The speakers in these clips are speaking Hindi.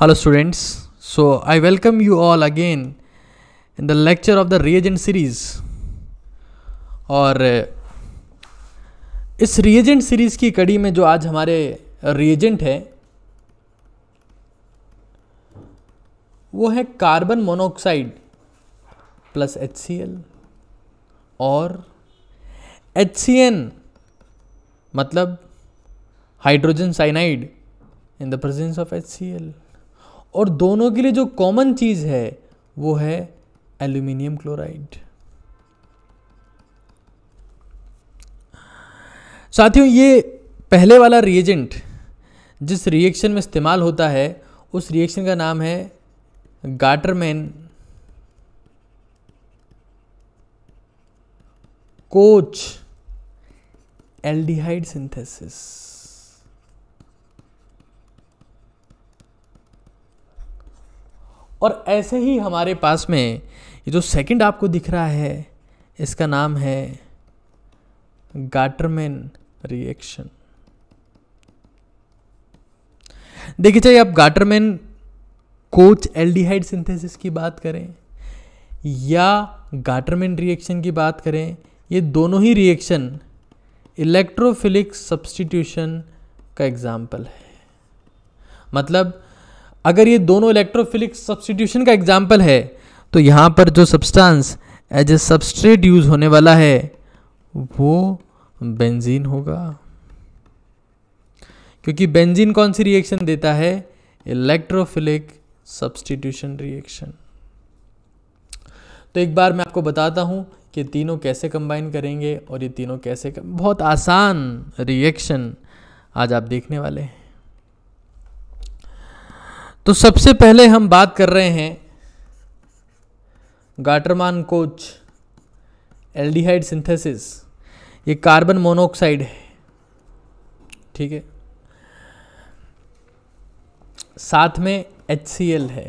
hello students so I welcome you all again in the lecture of the reagent series और इस रिएजेंट सीरीज़ की कड़ी में जो आज हमारे रिएजेंट है वो है carbon monoxide plus H C L और एच सी एन मतलब hydrogen cyanide in the presence of H C L और दोनों के लिए जो कॉमन चीज़ है वो है एल्यूमिनियम क्लोराइड साथियों ये पहले वाला रिएजेंट जिस रिएक्शन में इस्तेमाल होता है उस रिएक्शन का नाम है गाटरमैन कोच एल्डिहाइड सिंथेसिस और ऐसे ही हमारे पास में ये जो सेकंड आपको दिख रहा है इसका नाम है गाटरमैन रिएक्शन देखिए चाहिए आप गाटरमैन कोच एल्डिहाइड सिंथेसिस की बात करें या गाटरमैन रिएक्शन की बात करें ये दोनों ही रिएक्शन इलेक्ट्रोफिलिक सब्सटीट्यूशन का एग्जाम्पल है मतलब अगर ये दोनों इलेक्ट्रोफिलिक सब्सटीट्यूशन का एग्जाम्पल है तो यहाँ पर जो substance as a substrate use होने वाला है वो बेंजीन होगा क्योंकि बेंजीन कौन सी रिएक्शन देता है इलेक्ट्रोफिलिक सब्सटीट्यूशन रिएक्शन तो एक बार मैं आपको बताता हूँ कि तीनों कैसे कंबाइन करेंगे और ये तीनों कैसे कर... बहुत आसान रिएक्शन आज आप देखने वाले हैं तो सबसे पहले हम बात कर रहे हैं गाटरमान कोच एल्डिहाइड सिंथेसिस ये कार्बन मोनोऑक्साइड है ठीक है साथ में एच है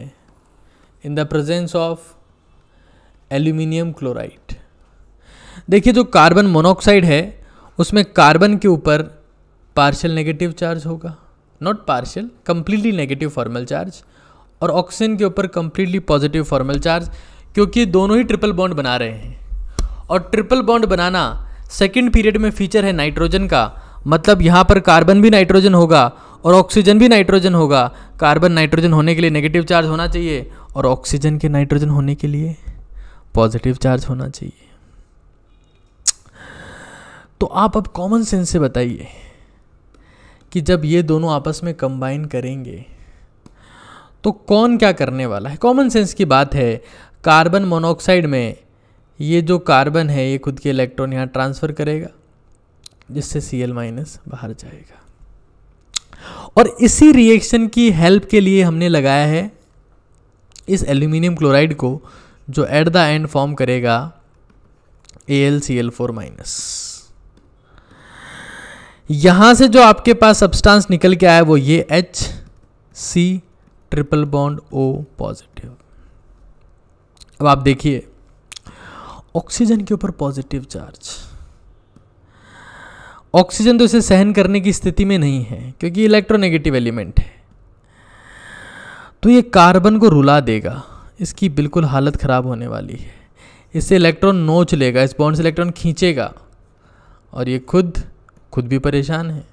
इन the presence of aluminium chloride देखिए जो कार्बन मोनोऑक्साइड है उसमें कार्बन के ऊपर पार्शियल नेगेटिव चार्ज होगा not partial completely negative formal charge और ऑक्सीजन के ऊपर कम्प्लीटली पॉजिटिव फॉर्मल चार्ज क्योंकि दोनों ही ट्रिपल बॉन्ड बना रहे हैं और ट्रिपल बॉन्ड बनाना सेकेंड पीरियड में फीचर है नाइट्रोजन का मतलब यहाँ पर कार्बन भी नाइट्रोजन होगा और ऑक्सीजन भी नाइट्रोजन होगा कार्बन नाइट्रोजन होने के लिए नेगेटिव चार्ज होना चाहिए और ऑक्सीजन के नाइट्रोजन होने के लिए पॉजिटिव चार्ज होना चाहिए तो आप अब कॉमन सेंस से बताइए कि जब ये दोनों आपस में कंबाइन करेंगे तो कौन क्या करने वाला है कॉमन सेंस की बात है कार्बन मोनोऑक्साइड में ये जो कार्बन है ये खुद के इलेक्ट्रॉन यहाँ ट्रांसफ़र करेगा जिससे सी एल माइनस बाहर जाएगा और इसी रिएक्शन की हेल्प के लिए हमने लगाया है इस एल्यूमिनियम क्लोराइड को जो एट द एंड फॉर्म करेगा A L C L four minus यहां से जो आपके पास सब्सटेंस निकल के आया वो ये H C triple bond O positive अब आप देखिए ऑक्सीजन के ऊपर पॉजिटिव चार्ज ऑक्सीजन तो इसे सहन करने की स्थिति में नहीं है क्योंकि इलेक्ट्रोनेगेटिव एलिमेंट है तो ये कार्बन को रुला देगा इसकी बिल्कुल हालत ख़राब होने वाली है इससे इलेक्ट्रॉन नोच लेगा इस बॉन्ड से इलेक्ट्रॉन खींचेगा और ये खुद खुद भी परेशान है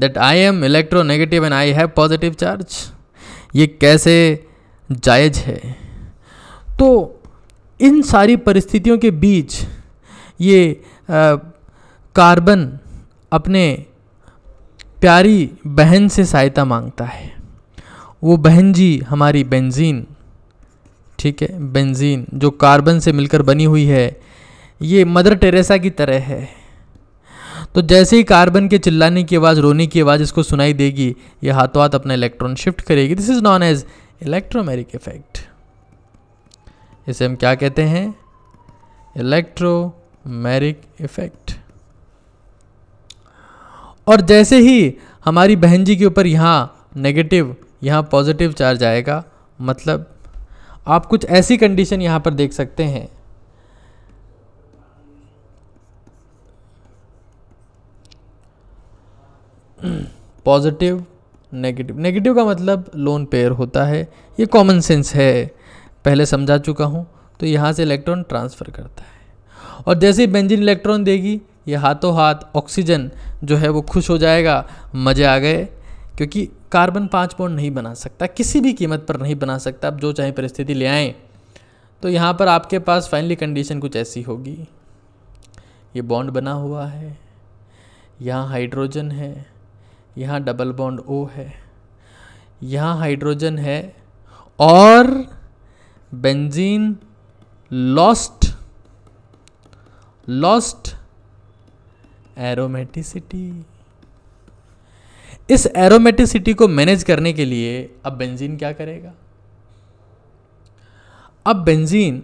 that I am electronegative and I have positive charge ये कैसे जायज है तो इन सारी परिस्थितियों के बीच ये कार्बन अपने प्यारी बहन से सहायता मांगता है वो बहन जी हमारी बेंजीन ठीक है बेंजीन जो कार्बन से मिलकर बनी हुई है ये मदर टेरेसा की तरह है तो जैसे ही कार्बन के चिल्लाने की आवाज़ रोने की आवाज़ इसको सुनाई देगी ये हाथों हाथ अपना इलेक्ट्रॉन शिफ्ट करेगी this is known as electromeric effect इसे हम क्या कहते हैं इलेक्ट्रोमेरिक इफेक्ट और जैसे ही हमारी बहन जी के ऊपर यहाँ नेगेटिव यहाँ पॉजिटिव चार्ज आएगा मतलब आप कुछ ऐसी कंडीशन यहाँ पर देख सकते हैं पॉजिटिव नेगेटिव नेगेटिव का मतलब लोन पेयर होता है ये कॉमन सेंस है पहले समझा चुका हूँ तो यहाँ से इलेक्ट्रॉन ट्रांसफ़र करता है और जैसे ही बेंजिन इलेक्ट्रॉन देगी ये हाथों हाथ ऑक्सीजन जो है वो खुश हो जाएगा मज़े आ गए क्योंकि कार्बन पाँच पॉइंट नहीं बना सकता किसी भी कीमत पर नहीं बना सकता आप जो चाहे परिस्थिति ले आएँ तो यहाँ पर आपके पास फाइनली कंडीशन कुछ ऐसी होगी ये बॉन्ड बना हुआ है यहाँ हाइड्रोजन है यहाँ डबल बॉन्ड ओ है यहाँ हाइड्रोजन है और बेंजीन लॉस्ट लॉस्ट एरोमेटिसिटी इस एरोमेटिसिटी को मैनेज करने के लिए अब बेंजीन क्या करेगा अब बेंजीन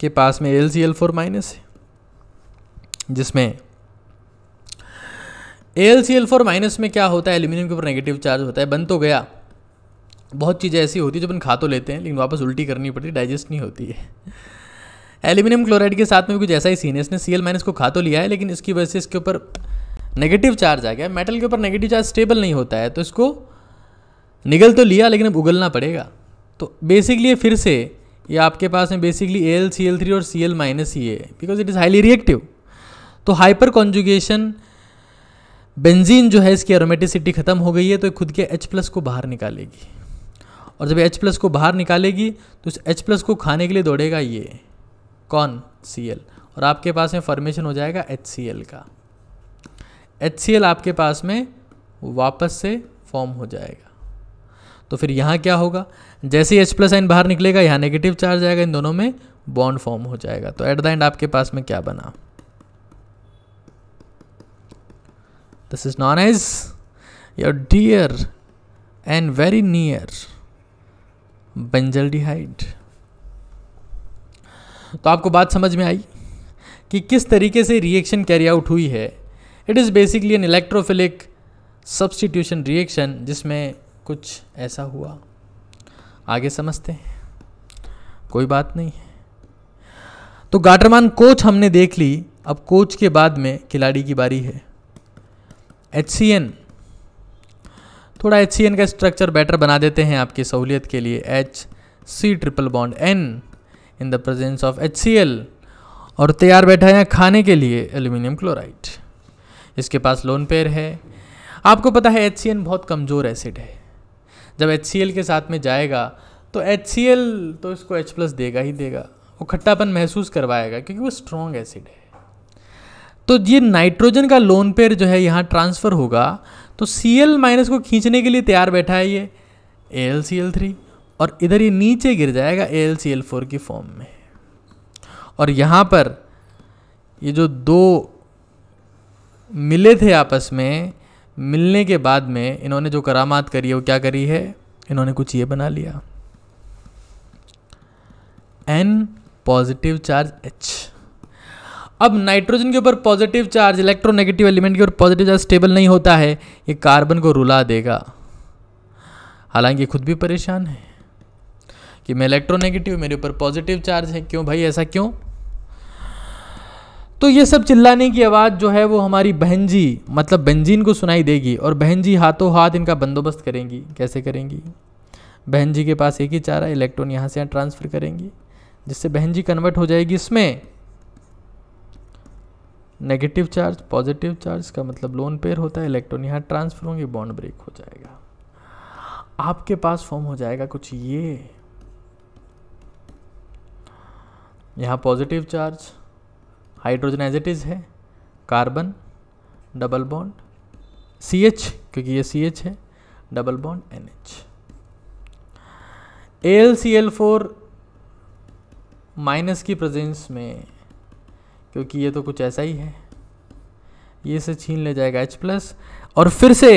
के पास में L C L four minus है जिसमें A L C L four minus में क्या होता है एल्यूमिनियम के ऊपर नेगेटिव चार्ज होता है बन तो गया बहुत चीज़ें ऐसी होती है जो अपन खा तो लेते हैं लेकिन वापस उल्टी करनी पड़ती डाइजेस्ट नहीं होती है एल्यूमिनियम क्लोराइड के साथ में भी कुछ ऐसा ही सीन है इसने सी एल माइनस को खा तो लिया है लेकिन इसकी वजह से इसके ऊपर नेगेटिव चार्ज आ गया मेटल के ऊपर नेगेटिव चार्ज स्टेबल नहीं होता है तो इसको निगल तो लिया लेकिन अब उगलना पड़ेगा तो बेसिकली फिर से ये आपके पास में basically A L C L three और सी एल माइनस ही है because it is highly reactive तो हाइपर कॉन्जुगेशन बेंजीन जो है इसकी एरोमेटिसिटी ख़त्म हो गई है तो खुद के एच प्लस को बाहर निकालेगी और जब एच प्लस को बाहर निकालेगी तो उस एच प्लस को खाने के लिए दौड़ेगा ये कौन सी एल और आपके पास में फॉर्मेशन हो जाएगा एच सी एल का एच सी एल आपके पास में वापस से फॉर्म हो जाएगा तो फिर यहाँ क्या होगा जैसे ही एच प्लस आइन बाहर निकलेगा यहाँ नेगेटिव चार्ज आएगा इन दोनों में बॉन्ड फॉर्म हो जाएगा तो एट द एंड आपके पास में क्या बना This is known as your dear and very near benzaldehyde तो आपको बात समझ में आई कि किस तरीके से रिएक्शन कैरी आउट हुई है it is basically an electrophilic substitution reaction जिसमें कुछ ऐसा हुआ आगे समझते हैं कोई बात नहीं है तो गाटरमान कोच हमने देख ली अब कोच के बाद में खिलाड़ी की बारी है एच थोड़ा एच का स्ट्रक्चर बेटर बना देते हैं आपकी सहूलियत के लिए H C triple bond N in the presence of H और तैयार बैठा है खाने के लिए एल्यूमिनियम क्लोराइड इसके पास लोन पेयर है आपको पता है एच बहुत कमज़ोर एसिड है जब एच के साथ में जाएगा तो एच तो इसको एच प्लस देगा ही देगा वो खट्टापन महसूस करवाएगा क्योंकि वो स्ट्रॉन्ग एसिड है तो ये नाइट्रोजन का लोन पेयर जो है यहाँ ट्रांसफ़र होगा तो सी एल माइनस को खींचने के लिए तैयार बैठा है ये A L C L three और इधर ये नीचे गिर जाएगा A L C L four की फॉर्म में और यहाँ पर ये जो दो मिले थे आपस में मिलने के बाद में इन्होंने जो करामात करी है वो क्या करी है इन्होंने कुछ ये बना लिया एन पॉजिटिव चार्ज एच अब नाइट्रोजन के ऊपर पॉजिटिव चार्ज इलेक्ट्रोनेगेटिव एलिमेंट के ऊपर पॉजिटिव चार्ज स्टेबल नहीं होता है ये कार्बन को रुला देगा हालांकि खुद भी परेशान है कि मैं इलेक्ट्रोनेगेटिव मेरे ऊपर पॉजिटिव चार्ज है क्यों भाई ऐसा क्यों तो ये सब चिल्लाने की आवाज़ जो है वो हमारी बहन जी मतलब बंजीन को सुनाई देगी और बहन जी हाथों हाथ इनका बंदोबस्त करेंगी कैसे करेंगी बहन जी के पास एक ही चारा इलेक्ट्रॉन यहाँ से यहाँ ट्रांसफ़र करेंगी जिससे बहन जी कन्वर्ट हो जाएगी इसमें नेगेटिव चार्ज पॉजिटिव चार्ज का मतलब लोन पेयर होता है इलेक्ट्रॉन यहाँ ट्रांसफर होंगे बॉन्ड ब्रेक हो जाएगा आपके पास फॉर्म हो जाएगा कुछ ये यहाँ positive charge hydrogen as it is है carbon double bond C H क्योंकि ये सी एच है double bond N H L C L four minus की प्रेजेंस में क्योंकि ये तो कुछ ऐसा ही है ये से छीन ले जाएगा H प्लस और फिर से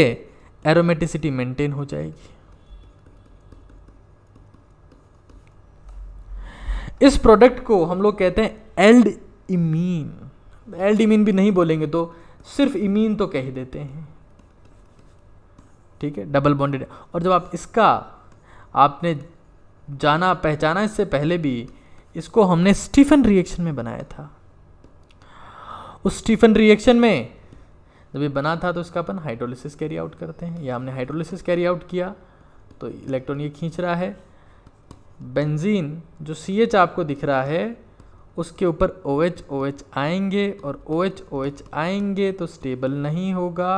एरोमेटिसिटी मेंटेन हो जाएगी इस प्रोडक्ट को हम लोग कहते हैं एल्ड इमीन एल्ड इमीन भी नहीं बोलेंगे तो सिर्फ इमीन e तो कह देते हैं ठीक है डबल बॉन्डेड और जब आप इसका आपने जाना पहचाना इससे पहले भी इसको हमने स्टीफन रिएक्शन में बनाया था उस स्टीफन रिएक्शन में जब ये बना था तो इसका अपन हाइड्रोलिसिस कैरी आउट करते हैं या हमने हाइड्रोलिसिस कैरी आउट किया तो इलेक्ट्रॉन ये खींच रहा है बेंजीन जो सी एच आपको दिख रहा है उसके ऊपर ओ एच ओ एच आएंगे और ओ एच ओ एच आएंगे तो स्टेबल नहीं होगा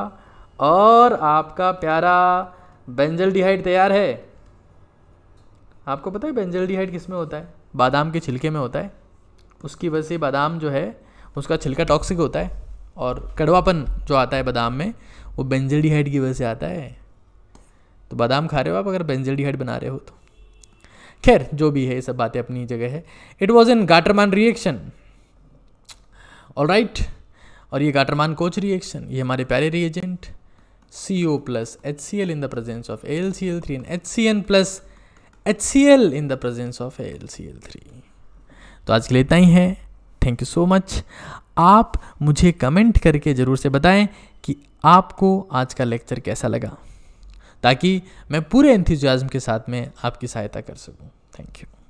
और आपका प्यारा बेंजल डिहाइड तैयार है आपको पता है बेंजल डिहाइड किस में होता है बादाम के छिलके में होता है उसकी वजह से बादाम जो है उसका छिलका टॉक्सिक होता है और कड़वापन जो आता है बादाम में वो हेड की वजह से आता है तो बादाम खा रहे हो आप अगर हेड बना रहे हो तो खैर जो भी है ये सब बातें अपनी जगह है it was an Gattermann reaction और राइट और ये गाटरमान कोच रिएक्शन ये हमारे प्यारे reagent C O plus H C L in the presence of L C L three and H C N plus H C L in the presence of L C L three तो आज के लिए इतना ही है थैंक यू सो मच आप मुझे कमेंट करके ज़रूर से बताएं कि आपको आज का लेक्चर कैसा लगा ताकि मैं पूरे एंथुजियाज्म के साथ में आपकी सहायता कर सकूं थैंक यू